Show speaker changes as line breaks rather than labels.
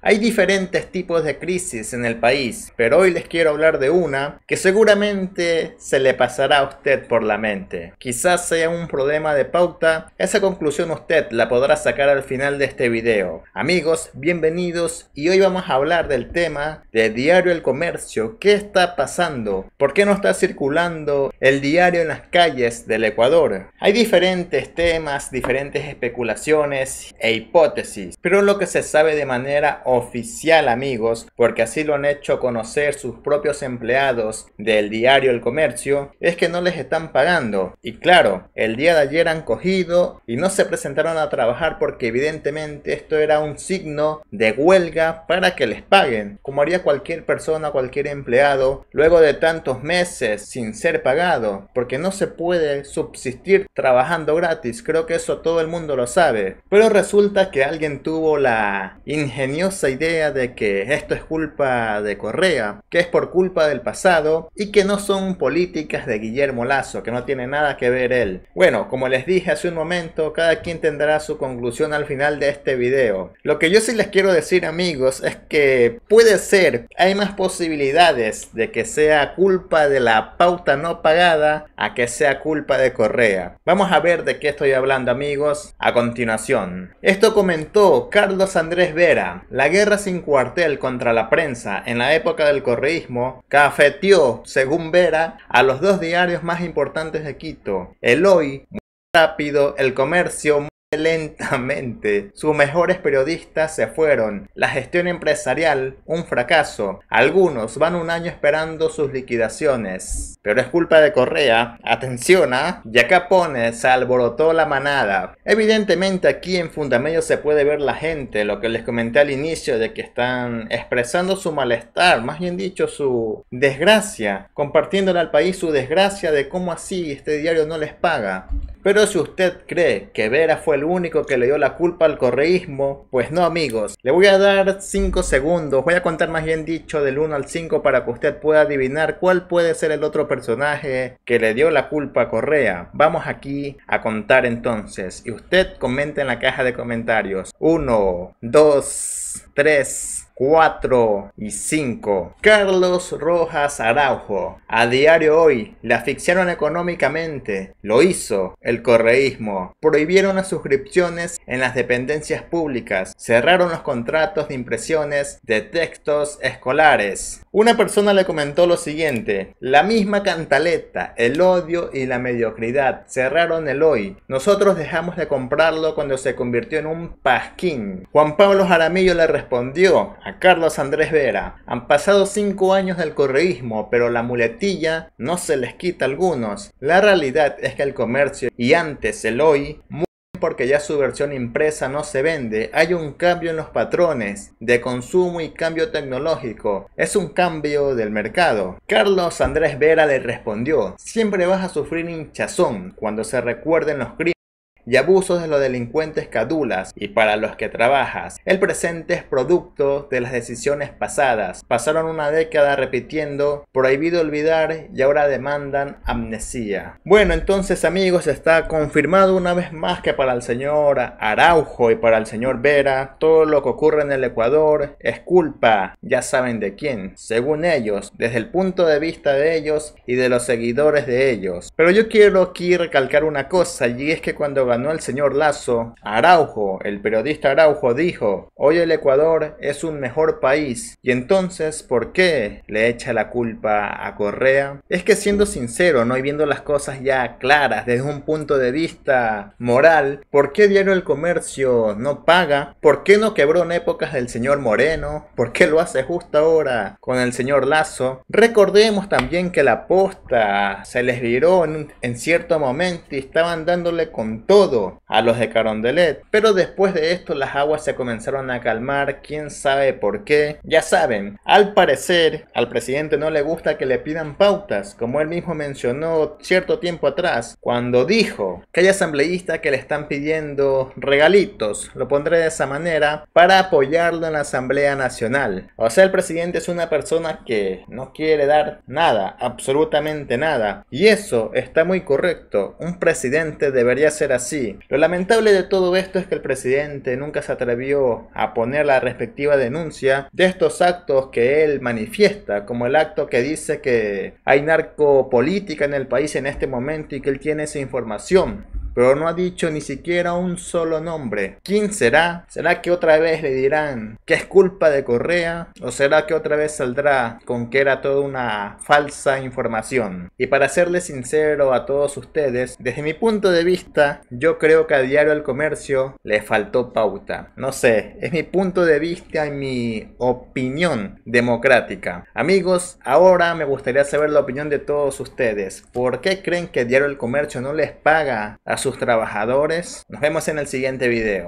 Hay diferentes tipos de crisis en el país, pero hoy les quiero hablar de una que seguramente se le pasará a usted por la mente. Quizás sea un problema de pauta, esa conclusión usted la podrá sacar al final de este video. Amigos, bienvenidos y hoy vamos a hablar del tema de Diario El Comercio. ¿Qué está pasando? ¿Por qué no está circulando el diario en las calles del Ecuador? Hay diferentes temas, diferentes especulaciones e hipótesis, pero lo que se sabe de manera oficial amigos, porque así lo han hecho conocer sus propios empleados del diario El Comercio, es que no les están pagando. Y claro, el día de ayer han cogido y no se presentaron a trabajar porque evidentemente esto era un signo de huelga para que les paguen, como haría cualquier persona, cualquier empleado, luego de tantos meses sin ser pagado, porque no se puede subsistir trabajando gratis, creo que eso todo el mundo lo sabe. Pero resulta que alguien tuvo la ingeniosa esa idea de que esto es culpa de Correa, que es por culpa del pasado y que no son políticas de Guillermo Lazo, que no tiene nada que ver él. Bueno, como les dije hace un momento, cada quien tendrá su conclusión al final de este video. Lo que yo sí les quiero decir amigos es que puede ser, hay más posibilidades de que sea culpa de la pauta no pagada a que sea culpa de Correa. Vamos a ver de qué estoy hablando amigos a continuación. Esto comentó Carlos Andrés Vera, la la guerra sin cuartel contra la prensa en la época del correísmo cafeteó, según Vera, a los dos diarios más importantes de Quito, El Hoy, muy Rápido, El Comercio, lentamente. Sus mejores periodistas se fueron. La gestión empresarial, un fracaso. Algunos van un año esperando sus liquidaciones. Pero es culpa de Correa. Atención, ¿ah? Ya Capone se alborotó la manada. Evidentemente aquí en fundamedio se puede ver la gente, lo que les comenté al inicio de que están expresando su malestar, más bien dicho su desgracia, compartiéndole al país su desgracia de cómo así este diario no les paga. Pero si usted cree que Vera fue el único que le dio la culpa al correísmo, pues no amigos. Le voy a dar 5 segundos, voy a contar más bien dicho del 1 al 5 para que usted pueda adivinar cuál puede ser el otro personaje que le dio la culpa a Correa. Vamos aquí a contar entonces y usted comenta en la caja de comentarios. 1, 2, 3. 4 y 5. Carlos Rojas Araujo. A diario hoy, le asfixiaron económicamente. Lo hizo el correísmo. Prohibieron las suscripciones en las dependencias públicas. Cerraron los contratos de impresiones de textos escolares. Una persona le comentó lo siguiente, la misma cantaleta, el odio y la mediocridad cerraron el hoy. Nosotros dejamos de comprarlo cuando se convirtió en un pasquín. Juan Pablo Jaramillo le respondió a Carlos Andrés Vera, han pasado cinco años del correísmo, pero la muletilla no se les quita a algunos. La realidad es que el comercio y antes el hoy porque ya su versión impresa no se vende, hay un cambio en los patrones de consumo y cambio tecnológico. Es un cambio del mercado. Carlos Andrés Vera le respondió, siempre vas a sufrir hinchazón cuando se recuerden los crímenes y abusos de los delincuentes cadulas y para los que trabajas. El presente es producto de las decisiones pasadas. Pasaron una década repitiendo, prohibido olvidar y ahora demandan amnesia... Bueno, entonces amigos, está confirmado una vez más que para el señor Araujo y para el señor Vera, todo lo que ocurre en el Ecuador es culpa, ya saben de quién, según ellos, desde el punto de vista de ellos y de los seguidores de ellos. Pero yo quiero aquí recalcar una cosa y es que cuando el Señor Lazo, Araujo, el periodista Araujo dijo, hoy el Ecuador es un mejor país. Y entonces, ¿por qué le echa la culpa a Correa? Es que siendo sincero, no y viendo las cosas ya claras desde un punto de vista moral, ¿por qué Diario El Comercio no paga? ¿Por qué no quebró en épocas del señor Moreno? ¿Por qué lo hace justo ahora con el señor Lazo? Recordemos también que la posta se les viró en, en cierto momento y estaban dándole con todo a los de Carondelet. Pero después de esto las aguas se comenzaron a calmar, quién sabe por qué. Ya saben, al parecer al presidente no le gusta que le pidan pautas, como él mismo mencionó cierto tiempo atrás, cuando dijo que hay asambleístas que le están pidiendo regalitos, lo pondré de esa manera, para apoyarlo en la Asamblea Nacional. O sea, el presidente es una persona que no quiere dar nada, absolutamente nada. Y eso está muy correcto. Un presidente debería ser así lo lamentable de todo esto es que el presidente nunca se atrevió a poner la respectiva denuncia de estos actos que él manifiesta, como el acto que dice que hay narcopolítica en el país en este momento y que él tiene esa información pero no ha dicho ni siquiera un solo nombre. ¿Quién será? ¿Será que otra vez le dirán que es culpa de Correa? ¿O será que otra vez saldrá con que era toda una falsa información? Y para serles sincero a todos ustedes, desde mi punto de vista, yo creo que a Diario del Comercio le faltó pauta. No sé, es mi punto de vista y mi opinión democrática. Amigos, ahora me gustaría saber la opinión de todos ustedes. ¿Por qué creen que Diario del Comercio no les paga a su sus trabajadores. Nos vemos en el siguiente video.